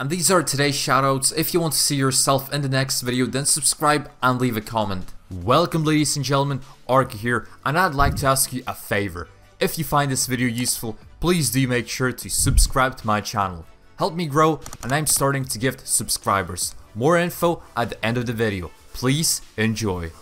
And these are today's shoutouts. If you want to see yourself in the next video, then subscribe and leave a comment. Welcome ladies and gentlemen, Ark here, and I'd like to ask you a favor. If you find this video useful, please do make sure to subscribe to my channel. Help me grow, and I'm starting to gift subscribers. More info at the end of the video. Please enjoy.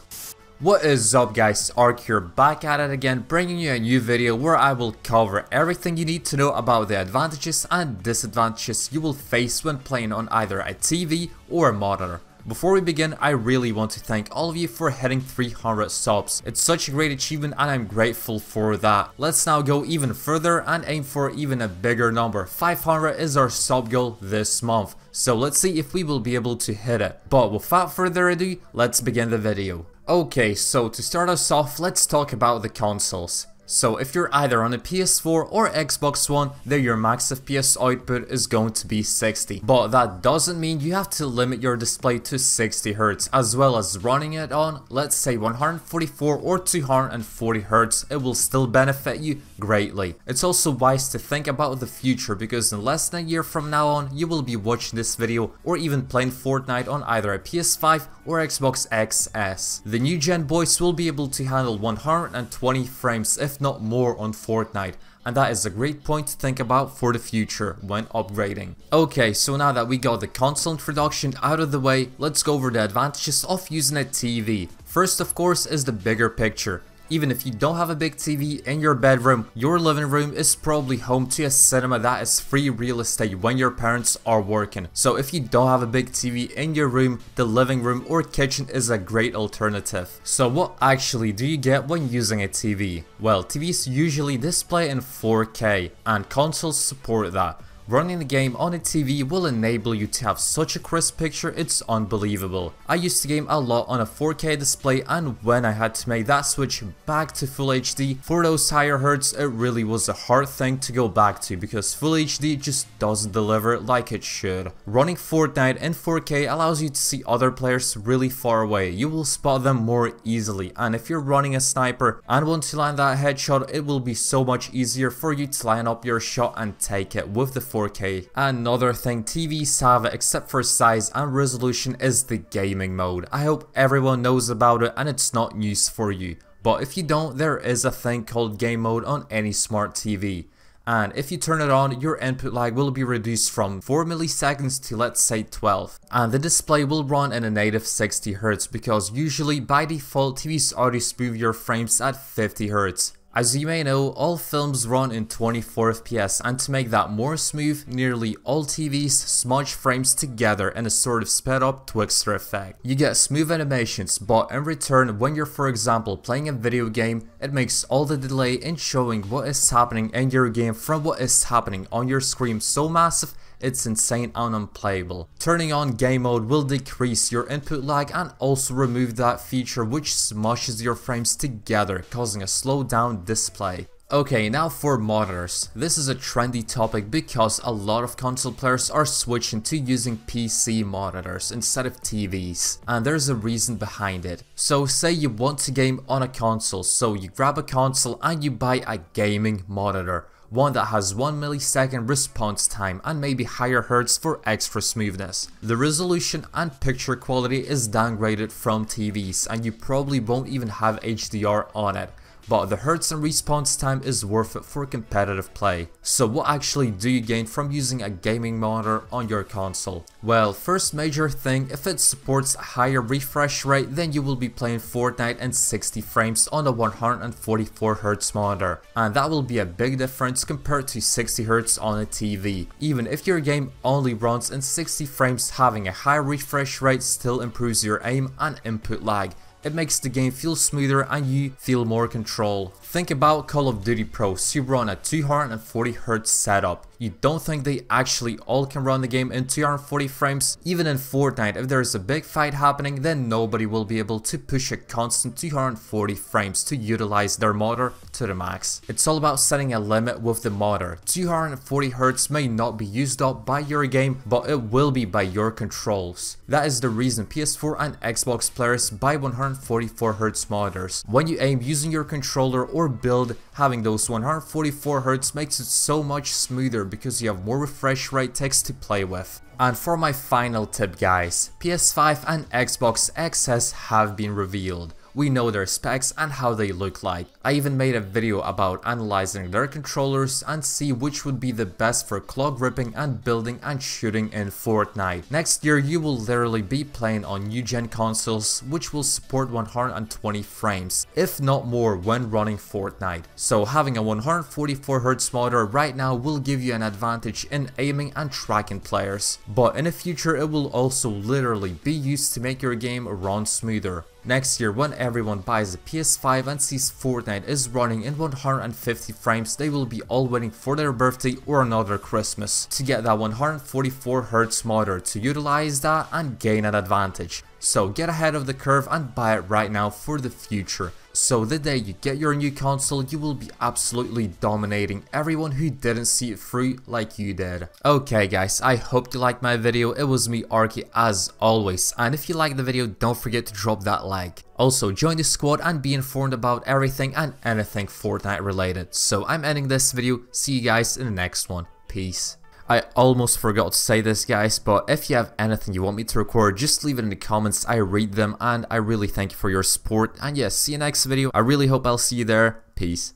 What is up guys, Ark here back at it again bringing you a new video where I will cover everything you need to know about the advantages and disadvantages you will face when playing on either a TV or a monitor. Before we begin, I really want to thank all of you for hitting 300 subs. It's such a great achievement and I'm grateful for that. Let's now go even further and aim for even a bigger number. 500 is our sub goal this month, so let's see if we will be able to hit it. But without further ado, let's begin the video. Okay, so to start us off, let's talk about the consoles. So if you're either on a PS4 or Xbox One, then your max FPS output is going to be 60. But that doesn't mean you have to limit your display to 60Hz, as well as running it on, let's say 144 or 240Hz, it will still benefit you greatly. It's also wise to think about the future, because in less than a year from now on, you will be watching this video or even playing Fortnite on either a PS5 or Xbox XS. The new gen boys will be able to handle 120 frames if not more on Fortnite and that is a great point to think about for the future when upgrading. Okay, so now that we got the console introduction out of the way, let's go over the advantages of using a TV. First of course is the bigger picture. Even if you don't have a big TV in your bedroom, your living room is probably home to a cinema that is free real estate when your parents are working. So if you don't have a big TV in your room, the living room or kitchen is a great alternative. So what actually do you get when using a TV? Well, TVs usually display in 4K and consoles support that. Running the game on a TV will enable you to have such a crisp picture it's unbelievable. I used the game a lot on a 4K display and when I had to make that switch back to Full HD for those higher hertz it really was a hard thing to go back to because Full HD just doesn't deliver like it should. Running Fortnite in 4K allows you to see other players really far away, you will spot them more easily and if you're running a sniper and want to land that headshot it will be so much easier for you to line up your shot and take it with the 4K. Another thing TVs have except for size and resolution is the gaming mode. I hope everyone knows about it and it's not news for you. But if you don't, there is a thing called game mode on any smart TV. And if you turn it on, your input lag will be reduced from 4 milliseconds to let's say 12. And the display will run in a native 60Hz because usually by default TVs already spoof your frames at 50Hz. As you may know, all films run in 24 FPS and to make that more smooth, nearly all TVs smudge frames together in a sort of sped up Twixter effect. You get smooth animations, but in return when you're for example playing a video game, it makes all the delay in showing what is happening in your game from what is happening on your screen so massive it's insane and unplayable. Turning on game mode will decrease your input lag and also remove that feature which smushes your frames together causing a slowdown down display. Okay, now for monitors. This is a trendy topic because a lot of console players are switching to using PC monitors instead of TVs, and there's a reason behind it. So say you want to game on a console, so you grab a console and you buy a gaming monitor one that has 1 millisecond response time and maybe higher hertz for extra smoothness. The resolution and picture quality is downgraded from TVs and you probably won't even have HDR on it but the hertz and response time is worth it for competitive play. So what actually do you gain from using a gaming monitor on your console? Well, first major thing, if it supports a higher refresh rate then you will be playing Fortnite in 60 frames on a 144Hz monitor, and that will be a big difference compared to 60Hz on a TV. Even if your game only runs in 60 frames, having a high refresh rate still improves your aim and input lag, it makes the game feel smoother and you feel more control. Think about Call of Duty Pro super on a 240Hz setup. You don't think they actually all can run the game in 240 frames? Even in Fortnite, if there is a big fight happening, then nobody will be able to push a constant 240 frames to utilize their motor to the max. It's all about setting a limit with the motor. 240Hz may not be used up by your game, but it will be by your controls. That is the reason PS4 and Xbox players buy 144Hz motors. When you aim using your controller or build having those 144Hz makes it so much smoother because you have more refresh rate text to play with. And for my final tip guys, PS5 and Xbox XS have been revealed we know their specs and how they look like. I even made a video about analyzing their controllers and see which would be the best for clog ripping and building and shooting in Fortnite. Next year you will literally be playing on new gen consoles which will support 120 frames, if not more when running Fortnite. So having a 144Hz monitor right now will give you an advantage in aiming and tracking players, but in the future it will also literally be used to make your game run smoother. Next year, when everyone buys a PS5 and sees Fortnite is running in 150 frames, they will be all waiting for their birthday or another Christmas to get that 144Hz motor to utilize that and gain an advantage. So get ahead of the curve and buy it right now for the future. So the day you get your new console, you will be absolutely dominating everyone who didn't see it through like you did. Okay guys, I hope you liked my video, it was me Arky as always, and if you liked the video, don't forget to drop that like. Also, join the squad and be informed about everything and anything Fortnite related. So I'm ending this video, see you guys in the next one, peace. I almost forgot to say this guys, but if you have anything you want me to record, just leave it in the comments, I read them and I really thank you for your support. And yes, yeah, see you next video, I really hope I'll see you there, peace.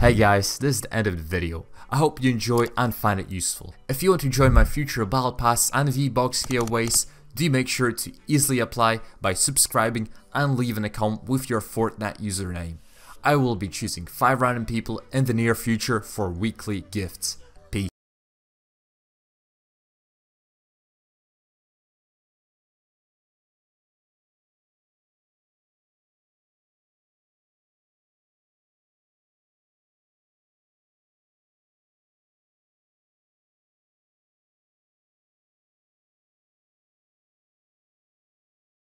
Hey guys, this is the end of the video. I hope you enjoy and find it useful. If you want to join my future Battle Pass and V-Box giveaways, do make sure to easily apply by subscribing and leave an account with your Fortnite username. I will be choosing 5 random people in the near future for weekly gifts.